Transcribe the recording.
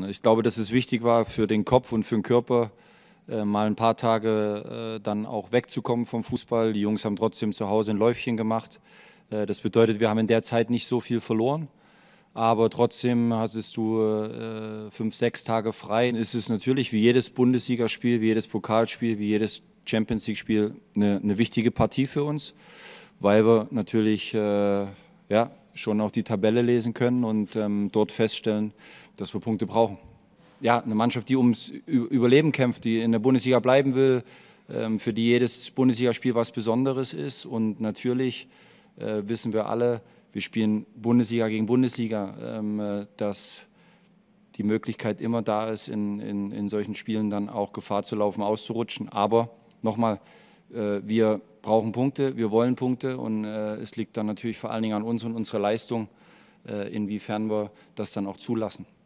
Ne? Ich glaube, dass es wichtig war für den Kopf und für den Körper, äh, mal ein paar Tage äh, dann auch wegzukommen vom Fußball. Die Jungs haben trotzdem zu Hause ein Läufchen gemacht. Äh, das bedeutet, wir haben in der Zeit nicht so viel verloren. Aber trotzdem hattest du fünf, sechs Tage frei. Es Ist natürlich wie jedes Bundesligaspiel, wie jedes Pokalspiel, wie jedes Champions League-Spiel eine, eine, wichtige Partie für uns, weil wir natürlich ja, schon auch die Tabelle lesen können und ähm, dort feststellen, dass wir Punkte brauchen. Ja, eine Mannschaft, die ums Überleben kämpft, die in der Bundesliga bleiben will, ähm, für die jedes Bundesligaspiel was Besonderes ist. Und natürlich äh, wissen wir alle, wir spielen Bundesliga gegen Bundesliga, ähm, äh, dass die Möglichkeit immer da ist, in, in, in solchen Spielen dann auch Gefahr zu laufen, auszurutschen. Aber nochmal, äh, wir brauchen Punkte, wir wollen Punkte und äh, es liegt dann natürlich vor allen Dingen an uns und unserer Leistung, äh, inwiefern wir das dann auch zulassen.